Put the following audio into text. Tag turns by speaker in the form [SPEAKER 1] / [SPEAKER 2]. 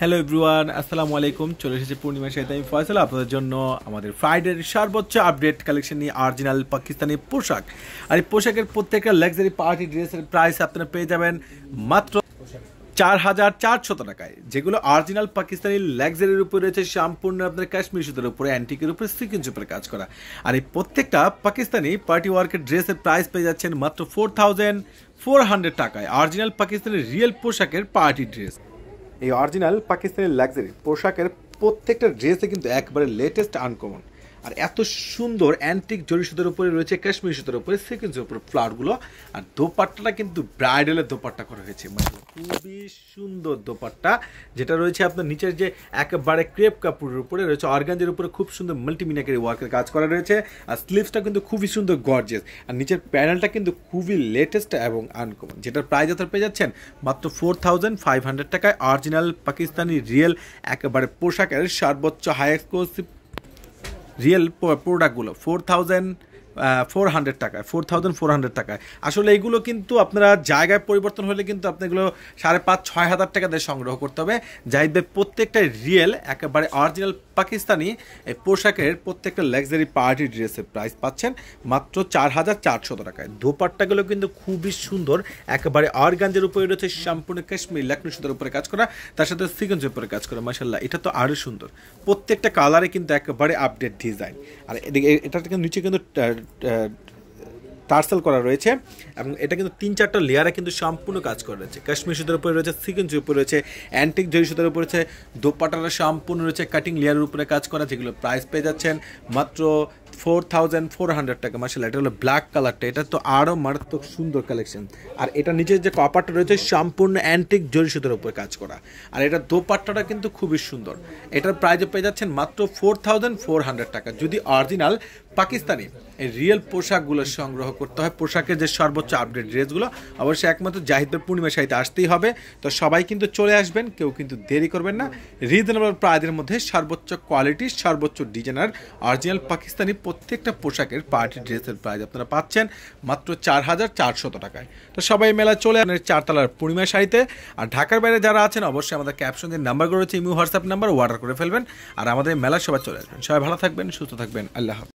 [SPEAKER 1] hello everyone আসসালামু আলাইকুম চলে এসেছে পূর্ণিমা সাথে আমি ফয়সাল আপনাদের জন্য আমাদের ফ্রাইডের সর্বোচ্চ আপডেট কালেকশন নিয়ে অরিজিনাল পাকিস্তানি পোশাক আর এই পোশাকের প্রত্যেকটা লাক্সারি পার্টি ড্রেসের প্রাইস আপনারা পেয়ে যাবেন মাত্র চার হাজার চারশো টাকায় যেগুলো অরিজিনাল পাকিস্তানি লাক্সারির উপরে রয়েছে সম্পূর্ণ আপনার কাশ্মীর সুতোর উপরে অ্যান্টিকের উপরে সিকিন সুপের কাজ করা আর এই প্রত্যেকটা পাকিস্তানি পার্টি ওয়ার্কের ড্রেসের প্রাইস পেয়ে যাচ্ছেন মাত্র ফোর থাউজেন্ড ফোর হান্ড্রেড টাকায় অরিজিনাল পাকিস্তানি রিয়েল পোশাকের পার্টি ড্রেস এই অরিজিনাল পাকিস্তানি লাক্সারি পোশাকের প্রত্যেকটা ড্রেসে কিন্তু একবারে লেটেস্ট আনকমন আর এত সুন্দর অ্যান্টিক জরি সুতোর উপরে রয়েছে কাশ্মীরি সুতোর উপরে সিকুয়েন্সের উপরে ফ্লাওয়ারগুলো আর দোপাট্টাটা কিন্তু ব্রাইডালের দোপাট্টা করা হয়েছে মানে খুবই সুন্দর দোপাট্টা যেটা রয়েছে আপনার নিচের যে একেবারে ক্রেপ কাপড়ের উপরে রয়েছে অর্গানজের উপরে খুব সুন্দর মাল্টিমিনাকারি ওয়ার্কের কাজ করা রয়েছে আর স্লিভসটা কিন্তু খুবই সুন্দর গর্জেস আর নিচের প্যানেলটা কিন্তু খুবই লেটেস্ট এবং আনকমন যেটার প্রাইস আপনার পেয়ে যাচ্ছেন মাত্র ফোর থাউজেন্ড ফাইভ হান্ড্রেড টাকায় অরিজিনাল পাকিস্তানি রিয়েল একেবারে পোশাকের সর্বোচ্চ হাই এক্সক্লুসিভ ৰিয়েল প্ৰডাক্টগুলো ফ'ৰ থাউজেণ্ড ফোর হান্ড্রেড টাকায় ফোর থাউজেন্ড ফোর হান্ড্রেড টাকায় আসলে এইগুলো কিন্তু আপনারা জায়গায় পরিবর্তন হলে কিন্তু আপনার এগুলো সাড়ে পাঁচ ছয় হাজার টাকা দিয়ে সংগ্রহ করতে হবে যাই ভাই প্রত্যেকটা রিয়েল একেবারে অরিজিনাল পাকিস্তানি এই পোশাকের প্রত্যেকটা লাক্সারি পার্টি ড্রেসের প্রাইস পাচ্ছেন মাত্র চার হাজার চারশো টাকায় দোপাট্টাগুলো কিন্তু খুবই সুন্দর একেবারে অরগাঞ্জের উপরে রয়েছে সম্পূর্ণ কাশ্মীর লাকনু সুতার উপরে কাজ করা তার সাথে সিগঞ্জের উপরে কাজ করা মাসাল্লাহ এটা তো আরও সুন্দর প্রত্যেকটা কালারে কিন্তু একেবারে আপডেট ডিজাইন আর এটা কিন্তু নিচে কিন্তু টার্সেল করা রয়েছে এবং এটা কিন্তু তিন চারটা লেয়ারে কিন্তু সম্পূর্ণ কাজ করা রয়েছে কাশ্মীর সুতার উপরে রয়েছে সিকেন্সের উপরে রয়েছে অ্যান্টিক জরি সুতার উপরে রয়েছে দোপাটারা সম্পূর্ণ রয়েছে কাটিং লেয়ারের উপরে কাজ করা যেগুলো প্রাইস পেয়ে যাচ্ছেন মাত্র ফোর থাউজেন্ড ফোর হান্ড্রেড টাকা মার্শাল এটা হলো ব্ল্যাক কালারটা এটা তো আরও মারাত্মক সুন্দর কালেকশন আর এটা নিচের যে কপারটা রয়েছে সম্পূর্ণ অ্যান্টিক জরি সুতার উপরে কাজ করা আর এটা দোপাট্টাটা কিন্তু খুবই সুন্দর এটার প্রাইজও পেয়ে যাচ্ছেন মাত্র ফোর থাউজেন্ড ফোর হান্ড্রেড টাকা যদি অরিজিনাল পাকিস্তানি এই রিয়েল পোশাকগুলো সংগ্রহ করতে হয় পোশাকের যে সর্বোচ্চ আপডেট ড্রেসগুলো অবশ্যই একমাত্র জাহিদের পূর্ণিমা সাহিত্যে আসতেই হবে তো সবাই কিন্তু চলে আসবেন কেউ কিন্তু দেরি করবেন না রিজনেবল প্রাইজের মধ্যে সর্বোচ্চ কোয়ালিটি সর্বোচ্চ ডিজাইনার অরিজিনাল পাকিস্তানি প্রত্যেকটা পোশাকের পার্টি ড্রেসের প্রাইজ আপনারা পাচ্ছেন মাত্র চার হাজার চারশত টাকায় তো সবাই মেলা চলে আসেন চারতলার পূর্ণিমা শাড়িতে আর ঢাকার বাইরে যারা আছেন অবশ্যই আমাদের ক্যাপশন যে নাম্বার রয়েছে ইমিউ হোয়াটসঅ্যাপ নাম্বার অর্ডার করে ফেলবেন আর আমাদের মেলা সবাই চলে আসবেন সবাই ভালো থাকবেন সুস্থ থাকবেন আল্লাহ